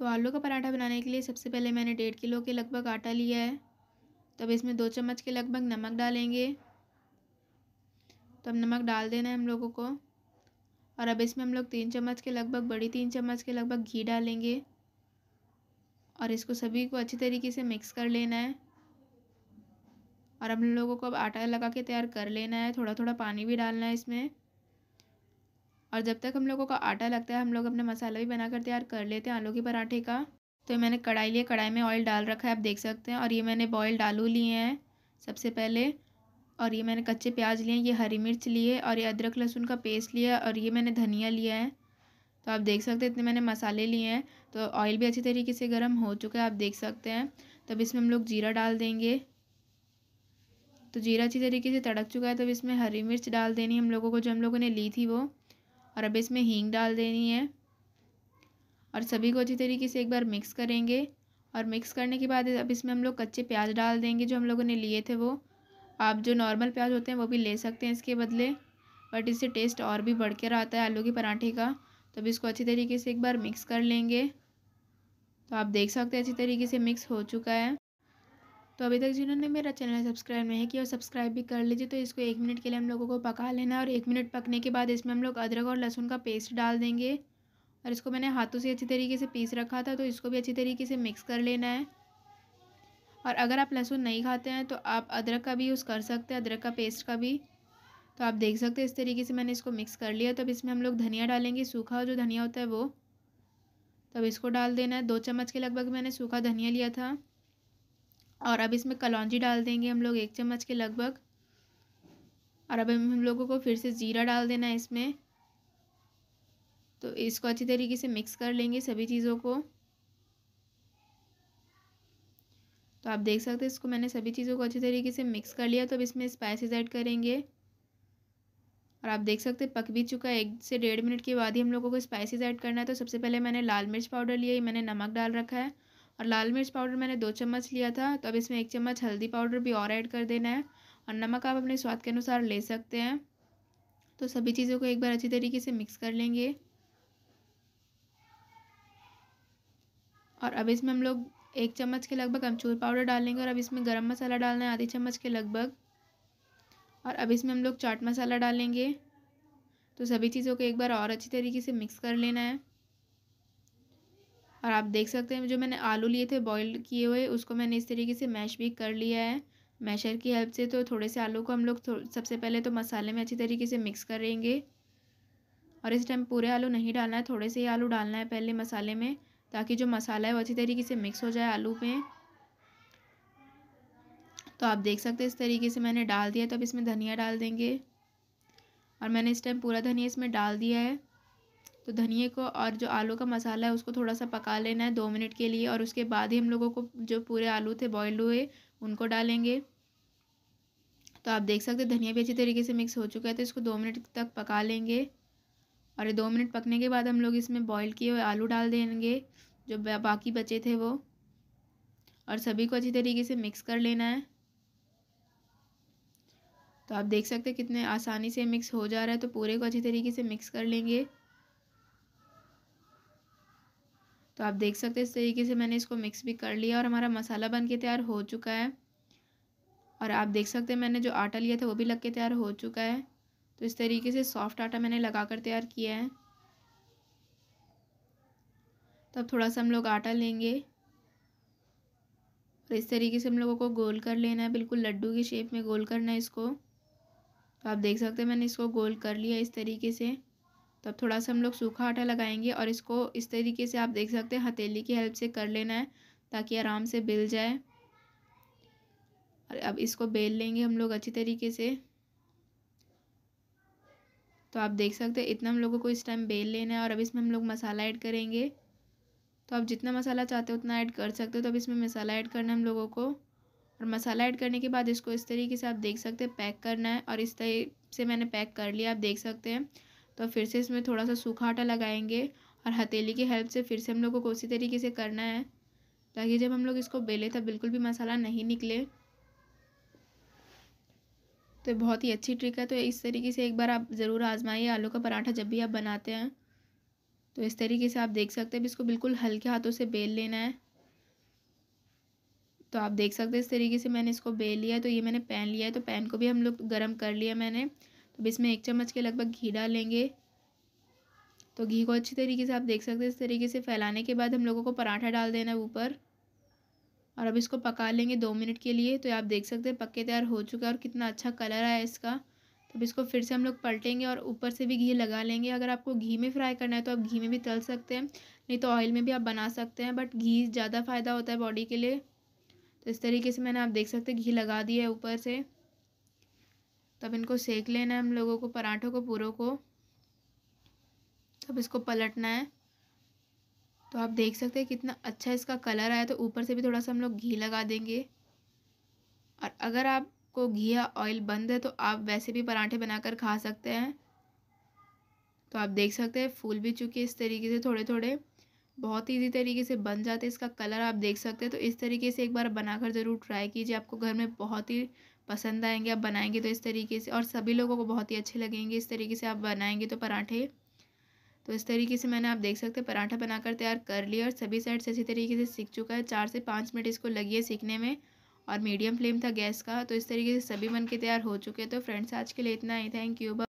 तो आलू का पराठा बनाने के लिए सबसे पहले मैंने डेढ़ किलो के लगभग आटा लिया है तो अब इसमें दो चम्मच के लगभग नमक डालेंगे तो अब नमक डाल देना है हम लोगों को और अब इसमें हम लोग तीन चम्मच के लगभग बड़ी तीन चम्मच के लगभग घी डालेंगे और इसको सभी को अच्छी तरीके से मिक्स कर लेना है और हम लोगों को अब आटा लगा के तैयार कर लेना है थोड़ा थोड़ा पानी भी डालना है इसमें और जब तक हम लोगों का आटा लगता है हम लोग अपना मसाला भी बनाकर तैयार कर लेते हैं आलू के पराठे का तो मैंने कढ़ाई लिए कढ़ाई में ऑयल डाल रखा है आप देख सकते हैं और ये मैंने बॉयल्ड आलू लिए हैं सबसे पहले और ये मैंने कच्चे प्याज लिए ये हरी मिर्च लिए और ये अदरक लहसुन का पेस्ट लिया और ये मैंने धनिया लिया है तो आप देख सकते हैं इतने मैंने मसाले लिए हैं तो ऑयल भी अच्छी तरीके से गर्म हो चुका है आप देख सकते हैं तब इसमें हम लोग जीरा डाल देंगे तो जीरा अच्छी तरीके से तड़क चुका है तब तो इसमें हरी मिर्च डाल देनी हम लोगों को जो हम लोगों ने ली थी वो और अब इसमें हींग डाल देनी है और सभी को अच्छी तरीके से एक बार मिक्स करेंगे और मिक्स करने के बाद अब इसमें हम लोग कच्चे प्याज डाल देंगे जो हम लोगों ने लिए थे वो आप जो नॉर्मल प्याज होते हैं वो भी ले सकते हैं इसके बदले बट इससे टेस्ट और भी बढ़ कर आता है आलू के पराठे का तो अभी इसको अच्छी तरीके से एक बार मिक्स कर लेंगे तो आप देख सकते हैं अच्छी तरीके से मिक्स हो चुका है तो अभी तक जिन्होंने मेरा चैनल सब्सक्राइब नहीं किया और सब्सक्राइब भी कर लीजिए तो इसको एक मिनट के लिए हम लोगों को पका लेना है और एक मिनट पकने के बाद इसमें हम लोग अदरक और लहसुन का पेस्ट डाल देंगे और इसको मैंने हाथों से अच्छी तरीके से पीस रखा था तो इसको भी अच्छी तरीके से मिक्स कर लेना है और अगर आप लहसुन नहीं खाते हैं तो आप अदरक का भी यूज़ कर सकते हैं अदरक का पेस्ट का भी तो आप देख सकते हैं इस तरीके से मैंने इसको मिक्स कर लिया तब तो इसमें हम लोग धनिया डालेंगे सूखा जो धनिया होता है वो तब तो इसको डाल देना है दो चम्मच के लगभग मैंने सूखा धनिया लिया था और अब इसमें कलौजी डाल देंगे हम लोग एक चम्मच के लगभग और अब हम लोगों को फिर से ज़ीरा डाल देना है इसमें तो इसको अच्छी तरीके से मिक्स कर लेंगे सभी चीज़ों को तो आप देख सकते हैं इसको मैंने सभी चीज़ों को अच्छी तरीके से मिक्स कर लिया तो अब इसमें स्पाइसेस ऐड करेंगे और आप देख सकते हैं पक भी चुका है एक से डेढ़ मिनट के बाद ही हम लोगों को स्पाइसेस ऐड करना है तो सबसे पहले मैंने लाल मिर्च पाउडर लिया ही मैंने नमक डाल रखा है और लाल मिर्च पाउडर मैंने दो चम्मच लिया था तो अब इसमें एक चम्मच हल्दी पाउडर भी और ऐड कर देना है और नमक आप अपने स्वाद के अनुसार ले सकते हैं तो सभी चीज़ों को एक बार अच्छी तरीके से मिक्स कर लेंगे और अब इसमें हम लोग एक चम्मच के लगभग अमचूर पाउडर डालेंगे और अब इसमें गरम मसाला डालना है आधी चम्मच के लगभग और अब इसमें हम लोग चाट मसाला डालेंगे तो सभी चीज़ों को एक बार और अच्छी तरीके से मिक्स कर लेना है और आप देख सकते हैं जो मैंने आलू लिए थे बॉईल किए हुए उसको मैंने इस तरीके से मैश भी कर लिया है मैशर की हेल्प से तो थोड़े से आलू को हम लोग सबसे पहले तो मसाले में अच्छी तरीके से मिक्स करेंगे और इस टाइम पूरे आलू नहीं डालना है थोड़े से ही आलू डालना है पहले मसाले में ताकि जो मसाला है वो अच्छी तरीके से मिक्स हो जाए आलू में तो आप देख सकते हैं इस तरीके से मैंने डाल दिया तब तो इसमें धनिया डाल देंगे और मैंने इस टाइम पूरा धनिया इसमें डाल दिया है तो धनिए को और जो आलू का मसाला है उसको थोड़ा सा पका लेना है दो मिनट के लिए और उसके बाद ही हम लोगों को जो पूरे आलू थे बॉयल हुए उनको डालेंगे तो आप देख सकते हैं धनिया भी अच्छी तरीके से मिक्स हो चुका है तो इसको दो मिनट तक पका लेंगे और ये दो मिनट पकने के बाद हम लोग इसमें बॉईल किए हुए आलू डाल देंगे जो बाकी बचे थे वो और सभी को अच्छी तरीके से मिक्स कर लेना है तो आप देख सकते हैं कितने आसानी से मिक्स हो जा रहा है तो पूरे को अच्छी तरीके से मिक्स कर लेंगे तो आप देख सकते हैं इस तरीके से मैंने इसको मिक्स भी कर लिया और हमारा मसाला बन के तैयार हो चुका है और आप देख सकते हैं मैंने जो आटा लिया था वो भी लग के तैयार हो चुका है तो इस तरीके से सॉफ्ट आटा मैंने लगा कर तैयार किया है तो अब थोड़ा सा हम लोग आटा लेंगे और इस तरीके से हम लोगों को गोल कर लेना है बिल्कुल लड्डू की शेप में गोल करना है इसको तो आप देख सकते हैं मैंने इसको गोल कर लिया इस तरीके से तब थोड़ा सा हम लोग सूखा आटा लगाएंगे और इसको इस तरीके से आप देख सकते हैं हथेली की हेल्प से कर लेना है ताकि आराम से बेल जाए और अब इसको बेल लेंगे हम लोग अच्छी तरीके से तो आप देख सकते हैं इतना हम लोगों को इस टाइम बेल लेना है और अब इसमें हम लोग मसाला ऐड करेंगे तो आप जितना मसाला चाहते हो उतना ऐड कर सकते हो तो अब इसमें मसाला ऐड करना है हम लोगों को और मसाला ऐड करने के बाद इसको इस तरीके से आप देख सकते हैं पैक करना है और इस तरह से मैंने पैक कर लिया आप देख सकते हैं तो फिर से इसमें थोड़ा सा सूखा आटा लगाएंगे और हथेली की हेल्प से फिर से हम लोग को उसी तरीके से करना है ताकि जब हम लोग इसको बेले तब बिल्कुल भी मसाला नहीं निकले तो बहुत ही अच्छी ट्रिक है तो इस तरीके से एक बार आप ज़रूर आजमाइए आलू का पराठा जब भी आप बनाते हैं तो इस तरीके से आप देख सकते हैं इसको बिल्कुल हल्के हाथों से बेल लेना है तो आप देख सकते हैं इस तरीके से मैंने इसको बेल लिया है तो ये मैंने पैन लिया है तो पैन को भी हम लोग गर्म कर लिया मैंने अब इसमें एक चम्मच के लगभग घी डालेंगे तो घी को अच्छी तरीके से आप देख सकते हैं इस तरीके से फैलाने के बाद हम लोगों को पराठा डाल देना है ऊपर और अब इसको पका लेंगे दो मिनट के लिए तो आप देख सकते हैं पक्के तैयार हो चुका है और कितना अच्छा कलर आया इसका तो अब इसको फिर से हम लोग पलटेंगे और ऊपर से भी घी लगा लेंगे अगर आपको घी में फ्राई करना है तो आप घी में भी तल सकते हैं नहीं तो ऑयल में भी आप बना सकते हैं बट घी ज़्यादा फ़ायदा होता है बॉडी के लिए तो इस तरीके से मैंने आप देख सकते हैं घी लगा दिया है ऊपर से तब इनको सेक लेना है हम लोगों को पराठों को पूरों को तब इसको पलटना है तो आप देख सकते हैं कितना अच्छा इसका कलर आया तो ऊपर से भी थोड़ा सा हम लोग घी लगा देंगे और अगर आपको घी या ऑयल बंद है तो आप वैसे भी पराठे बनाकर खा सकते हैं तो आप देख सकते हैं फूल भी चुके इस तरीके से थोड़े थोड़े बहुत इजी तरीके से बन जाते हैं इसका कलर आप देख सकते हैं तो इस तरीके से एक बार बनाकर ज़रूर ट्राई कीजिए आपको घर में बहुत ही पसंद आएंगे आप बनाएंगे तो इस तरीके से और सभी लोगों को बहुत ही अच्छे लगेंगे इस तरीके से आप बनाएंगे तो पराठे तो इस तरीके से मैंने आप देख सकते हैं पराठा बनाकर तैयार कर लिया और सभी साइड से अच्छी तरीके से सीख चुका है चार से पाँच मिनट इसको लगी है सीखने में और मीडियम फ्लेम था गैस का तो इस तरीके से सभी बन के तैयार हो चुके हैं तो फ्रेंड्स आज के लिए इतना ही थैंक यू